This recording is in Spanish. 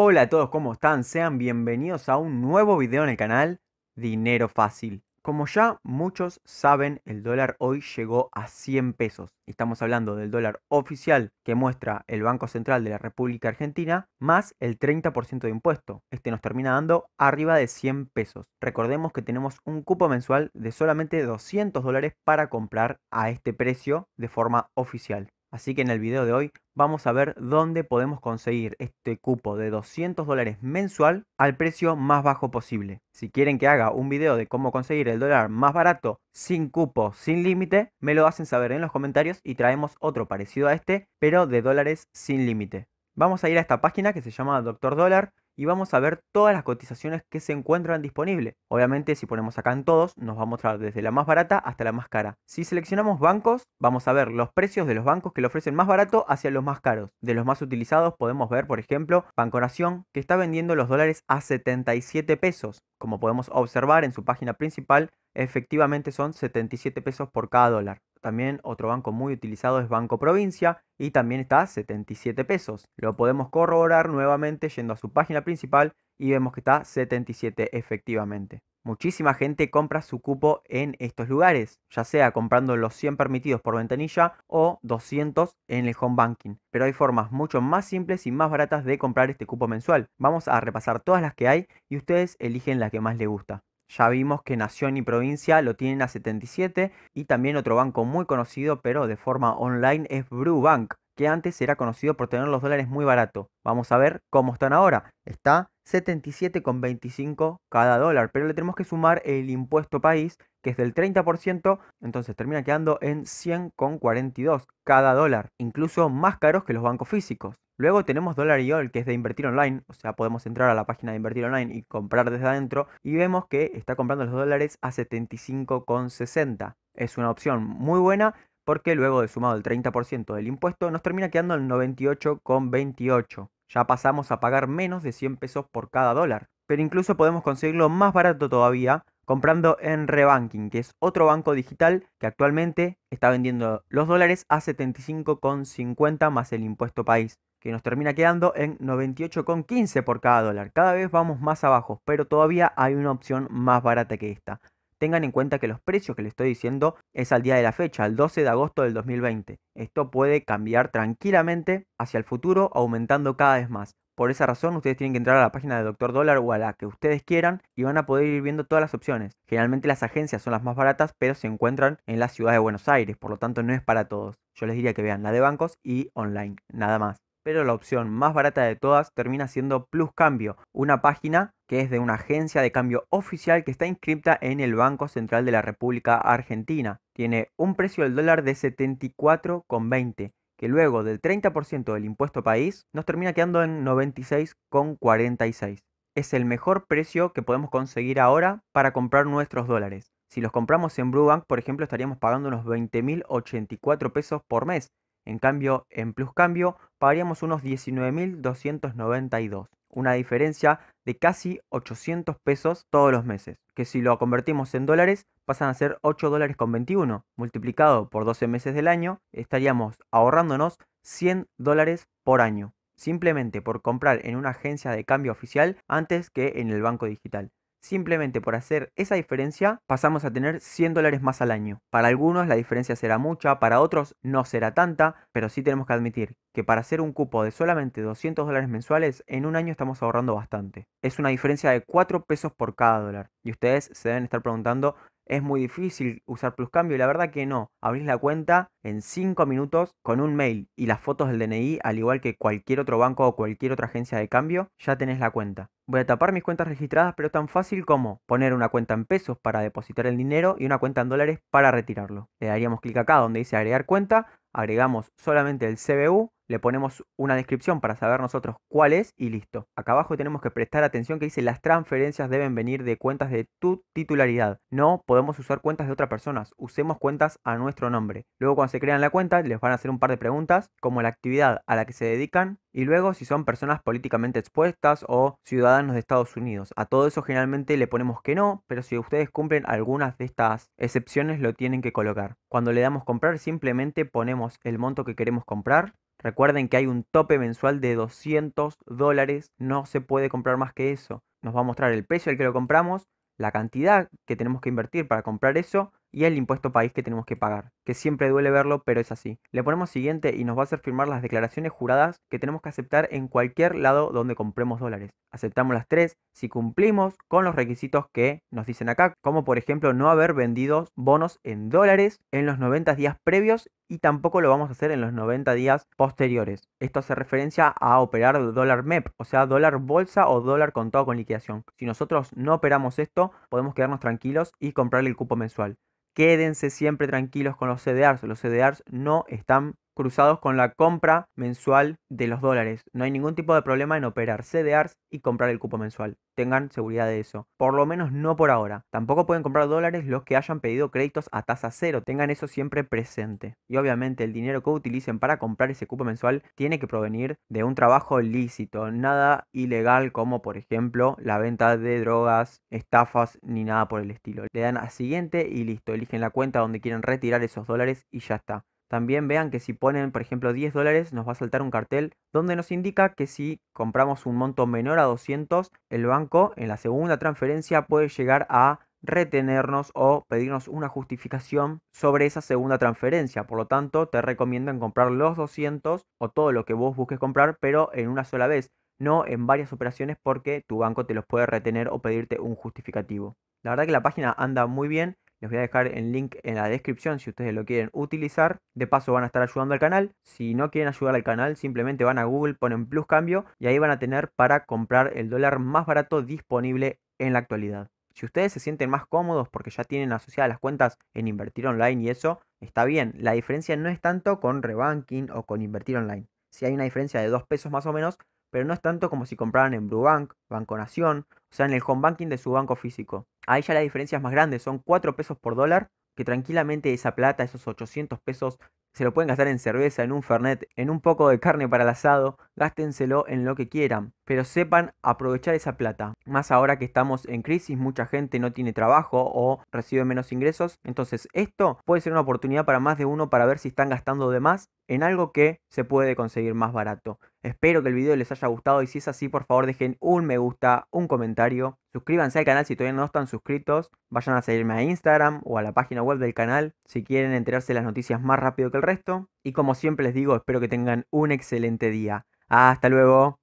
Hola a todos, ¿cómo están? Sean bienvenidos a un nuevo video en el canal Dinero Fácil. Como ya muchos saben, el dólar hoy llegó a 100 pesos. Estamos hablando del dólar oficial que muestra el Banco Central de la República Argentina más el 30% de impuesto. Este nos termina dando arriba de 100 pesos. Recordemos que tenemos un cupo mensual de solamente 200 dólares para comprar a este precio de forma oficial. Así que en el video de hoy vamos a ver dónde podemos conseguir este cupo de 200 dólares mensual al precio más bajo posible. Si quieren que haga un video de cómo conseguir el dólar más barato, sin cupo, sin límite, me lo hacen saber en los comentarios y traemos otro parecido a este, pero de dólares sin límite. Vamos a ir a esta página que se llama Doctor Dólar y vamos a ver todas las cotizaciones que se encuentran disponibles. Obviamente si ponemos acá en todos nos va a mostrar desde la más barata hasta la más cara. Si seleccionamos bancos vamos a ver los precios de los bancos que le ofrecen más barato hacia los más caros. De los más utilizados podemos ver por ejemplo Banco Nación que está vendiendo los dólares a 77 pesos. Como podemos observar en su página principal efectivamente son 77 pesos por cada dólar. También otro banco muy utilizado es Banco Provincia y también está a 77 pesos. Lo podemos corroborar nuevamente yendo a su página principal y vemos que está 77 efectivamente. Muchísima gente compra su cupo en estos lugares, ya sea comprando los 100 permitidos por ventanilla o 200 en el home banking. Pero hay formas mucho más simples y más baratas de comprar este cupo mensual. Vamos a repasar todas las que hay y ustedes eligen la que más les gusta. Ya vimos que Nación y Provincia lo tienen a 77 y también otro banco muy conocido pero de forma online es Brubank, que antes era conocido por tener los dólares muy barato. Vamos a ver cómo están ahora. Está 77,25 cada dólar, pero le tenemos que sumar el impuesto país que es del 30%, entonces termina quedando en 100,42 cada dólar, incluso más caros que los bancos físicos. Luego tenemos Dollar Yol, que es de invertir online, o sea, podemos entrar a la página de invertir online y comprar desde adentro y vemos que está comprando los dólares a 75,60. Es una opción muy buena porque luego de sumado el 30% del impuesto nos termina quedando el 98,28. Ya pasamos a pagar menos de 100 pesos por cada dólar. Pero incluso podemos conseguirlo más barato todavía comprando en Rebanking, que es otro banco digital que actualmente está vendiendo los dólares a 75,50 más el impuesto país que nos termina quedando en 98,15 por cada dólar. Cada vez vamos más abajo, pero todavía hay una opción más barata que esta. Tengan en cuenta que los precios que les estoy diciendo es al día de la fecha, el 12 de agosto del 2020. Esto puede cambiar tranquilamente hacia el futuro, aumentando cada vez más. Por esa razón, ustedes tienen que entrar a la página de Doctor Dólar o a la que ustedes quieran y van a poder ir viendo todas las opciones. Generalmente las agencias son las más baratas, pero se encuentran en la ciudad de Buenos Aires, por lo tanto no es para todos. Yo les diría que vean la de bancos y online, nada más pero la opción más barata de todas termina siendo Plus Cambio, una página que es de una agencia de cambio oficial que está inscripta en el Banco Central de la República Argentina. Tiene un precio del dólar de 74,20 que luego del 30% del impuesto país nos termina quedando en 96,46. Es el mejor precio que podemos conseguir ahora para comprar nuestros dólares. Si los compramos en Brubank, por ejemplo, estaríamos pagando unos 20.084 pesos por mes, en cambio, en cambio, pagaríamos unos 19.292, una diferencia de casi 800 pesos todos los meses, que si lo convertimos en dólares pasan a ser 8 dólares con 21, multiplicado por 12 meses del año, estaríamos ahorrándonos 100 dólares por año, simplemente por comprar en una agencia de cambio oficial antes que en el banco digital. Simplemente por hacer esa diferencia pasamos a tener 100 dólares más al año. Para algunos la diferencia será mucha, para otros no será tanta, pero sí tenemos que admitir que para hacer un cupo de solamente 200 dólares mensuales, en un año estamos ahorrando bastante. Es una diferencia de 4 pesos por cada dólar. Y ustedes se deben estar preguntando, ¿es muy difícil usar Pluscambio? Y la verdad que no. Abrís la cuenta en 5 minutos con un mail y las fotos del DNI, al igual que cualquier otro banco o cualquier otra agencia de cambio, ya tenés la cuenta. Voy a tapar mis cuentas registradas, pero tan fácil como poner una cuenta en pesos para depositar el dinero y una cuenta en dólares para retirarlo. Le daríamos clic acá donde dice agregar cuenta, agregamos solamente el CBU, le ponemos una descripción para saber nosotros cuál es y listo. Acá abajo tenemos que prestar atención que dice las transferencias deben venir de cuentas de tu titularidad. No podemos usar cuentas de otras personas, usemos cuentas a nuestro nombre. Luego cuando se crean la cuenta, les van a hacer un par de preguntas, como la actividad a la que se dedican y luego si son personas políticamente expuestas o ciudadanos de Estados Unidos. A todo eso generalmente le ponemos que no, pero si ustedes cumplen algunas de estas excepciones lo tienen que colocar. Cuando le damos comprar simplemente ponemos el monto que queremos comprar, Recuerden que hay un tope mensual de 200 dólares, no se puede comprar más que eso. Nos va a mostrar el precio al que lo compramos, la cantidad que tenemos que invertir para comprar eso y el impuesto país que tenemos que pagar que siempre duele verlo, pero es así. Le ponemos siguiente y nos va a hacer firmar las declaraciones juradas que tenemos que aceptar en cualquier lado donde compremos dólares. Aceptamos las tres si cumplimos con los requisitos que nos dicen acá, como por ejemplo no haber vendido bonos en dólares en los 90 días previos y tampoco lo vamos a hacer en los 90 días posteriores. Esto hace referencia a operar dólar MEP, o sea, dólar bolsa o dólar contado con liquidación. Si nosotros no operamos esto, podemos quedarnos tranquilos y comprarle el cupo mensual quédense siempre tranquilos con los CDRs. Los CDRs no están cruzados con la compra mensual de los dólares. No hay ningún tipo de problema en operar CDRs y comprar el cupo mensual. Tengan seguridad de eso. Por lo menos no por ahora. Tampoco pueden comprar dólares los que hayan pedido créditos a tasa cero. Tengan eso siempre presente. Y obviamente el dinero que utilicen para comprar ese cupo mensual tiene que provenir de un trabajo lícito. Nada ilegal como por ejemplo la venta de drogas, estafas ni nada por el estilo. Le dan a siguiente y listo. Eligen la cuenta donde quieren retirar esos dólares y ya está. También vean que si ponen, por ejemplo, 10 dólares, nos va a saltar un cartel donde nos indica que si compramos un monto menor a 200, el banco en la segunda transferencia puede llegar a retenernos o pedirnos una justificación sobre esa segunda transferencia. Por lo tanto, te recomiendan comprar los 200 o todo lo que vos busques comprar, pero en una sola vez, no en varias operaciones porque tu banco te los puede retener o pedirte un justificativo. La verdad que la página anda muy bien les voy a dejar el link en la descripción si ustedes lo quieren utilizar. De paso van a estar ayudando al canal. Si no quieren ayudar al canal, simplemente van a Google, ponen plus cambio y ahí van a tener para comprar el dólar más barato disponible en la actualidad. Si ustedes se sienten más cómodos porque ya tienen asociadas las cuentas en invertir online y eso, está bien. La diferencia no es tanto con rebanking o con invertir online. Si hay una diferencia de 2 pesos más o menos, pero no es tanto como si compraran en Brubank, Banco Nación, o sea, en el home banking de su banco físico ahí ya la diferencia es más grande, son 4 pesos por dólar, que tranquilamente esa plata, esos 800 pesos, se lo pueden gastar en cerveza, en un fernet, en un poco de carne para el asado, gástenselo en lo que quieran, pero sepan aprovechar esa plata. Más ahora que estamos en crisis, mucha gente no tiene trabajo o recibe menos ingresos, entonces esto puede ser una oportunidad para más de uno para ver si están gastando de más en algo que se puede conseguir más barato. Espero que el video les haya gustado y si es así por favor dejen un me gusta, un comentario. Suscríbanse al canal si todavía no están suscritos. Vayan a seguirme a Instagram o a la página web del canal si quieren enterarse de las noticias más rápido que el resto. Y como siempre les digo, espero que tengan un excelente día. Hasta luego.